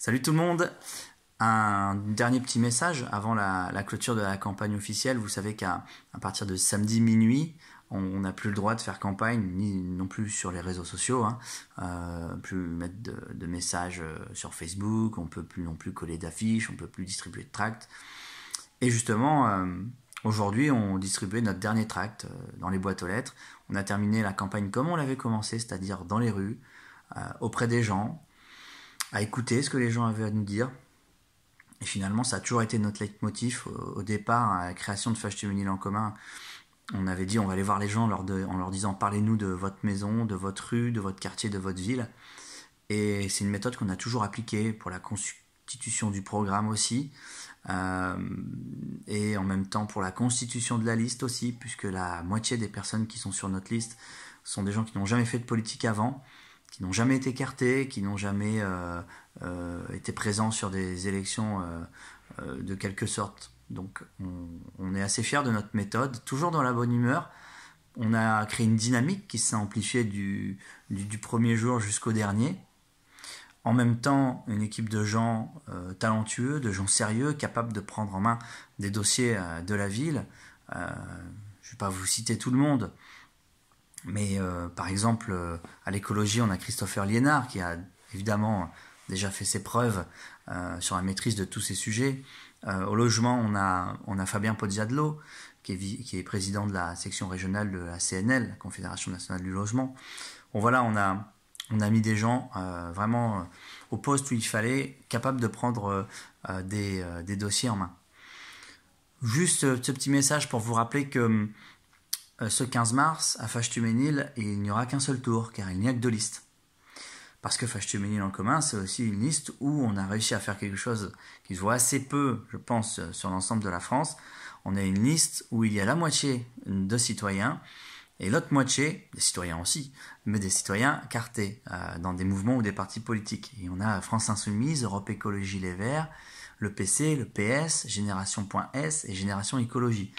Salut tout le monde un dernier petit message avant la, clôture de la campagne officielle. Vous savez qu'à partir de samedi minuit, on n'a plus le droit de faire campagne, ni non plus sur les réseaux sociaux, hein. euh, plus mettre de, messages euh, sur Facebook, on peut plus non plus coller d'affiches, on peut plus distribuer de tracts. Et justement, euh, aujourd'hui, on distribuait notre dernier tract euh, dans les boîtes aux lettres. On a terminé la campagne comme on l'avait commencé, c'est-à-dire dans les rues, auprès des gens, à écouter ce que les gens avaient à nous dire. Et finalement, ça a toujours été notre leitmotiv. Au départ, à la création de Fâche en commun, on avait dit on va aller voir les gens en leur disant parlez-nous de votre maison, de votre rue, de votre quartier, de votre ville. Et c'est une méthode qu'on a toujours appliquée pour la constitution du programme aussi. Euh, et en même temps pour la constitution de la liste aussi, puisque la moitié des personnes qui sont sur notre liste sont des gens qui n'ont jamais fait de politique avant qui n'ont jamais été écartés, qui n'ont jamais euh, euh, été présents sur des élections euh, de quelque sorte. Donc on, est assez fier de notre méthode, toujours dans la bonne humeur. On a créé une dynamique qui s'est amplifiée du, premier jour jusqu'au dernier. En même temps, une équipe de gens talentueux, de gens sérieux, capables de prendre en main des dossiers de la ville. je ne vais pas vous citer tout le monde, mais euh, par exemple, euh, à l'écologie, on a Christopher Liénard qui a évidemment déjà fait ses preuves euh, sur la maîtrise de tous ces sujets. au logement, on a, on a Fabien Pozziadlo qui est, président de la section régionale de la CNL, la Confédération nationale du logement. Bon voilà, on a, on a mis des gens vraiment au poste où il fallait, capables de prendre des, des, dossiers en main. Juste ce petit message pour vous rappeler que hum, euh, ce 15 mars, à Fachetuménil et il n'y aura qu'un seul tour, car il n'y a que deux listes. Parce que Fachetuménil en commun, c'est aussi une liste où on a réussi à faire quelque chose qui se voit assez peu, je pense, sur l'ensemble de la France. On a une liste où il y a la moitié de citoyens et l'autre moitié, des citoyens aussi, mais des citoyens cartés euh, dans des mouvements ou des partis politiques. Et on a France Insoumise, Europe Écologie Les Verts, le PC, le PS, Génération.s et Génération Écologie.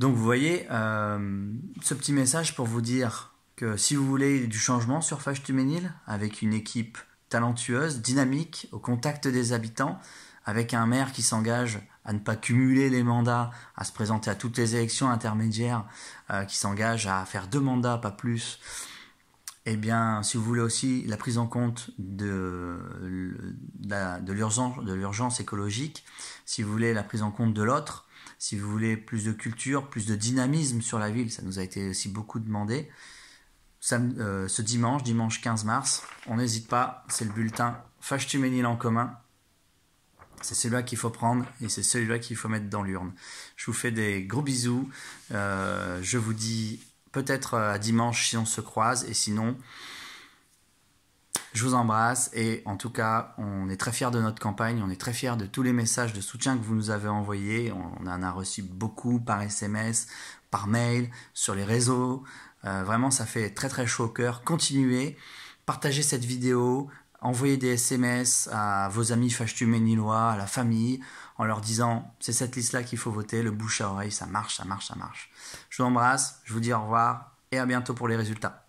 Donc vous voyez, euh, ce petit message pour vous dire que si vous voulez du changement sur Fage-Tuménil, avec une équipe talentueuse, dynamique, au contact des habitants, avec un maire qui s'engage à ne pas cumuler les mandats, à se présenter à toutes les élections intermédiaires, euh, qui s'engage à faire deux mandats, pas plus, et eh bien, si vous voulez aussi la prise en compte de, de l'urgence écologique, si vous voulez la prise en compte de l'autre, si vous voulez plus de culture, plus de dynamisme sur la ville, ça nous a été aussi beaucoup demandé. Euh, ce dimanche, dimanche 15 mars, on n'hésite pas, c'est le bulletin Fashtuménil en commun. C'est celui-là qu'il faut prendre et c'est celui-là qu'il faut mettre dans l'urne. Je vous fais des gros bisous. Euh, je vous dis peut-être euh, à dimanche si on se croise et sinon, je vous embrasse et en tout cas, on est très fiers de notre campagne, on est très fiers de tous les messages de soutien que vous nous avez envoyés. On en a reçu beaucoup par SMS, par mail, sur les réseaux. Euh, vraiment, ça fait très très chaud au cœur. Continuez, partagez cette vidéo, envoyez des SMS à vos amis Fachtum et à la famille, en leur disant c'est cette liste-là qu'il faut voter, le bouche à oreille, ça marche, ça marche, ça marche. Je vous embrasse, je vous dis au revoir et à bientôt pour les résultats.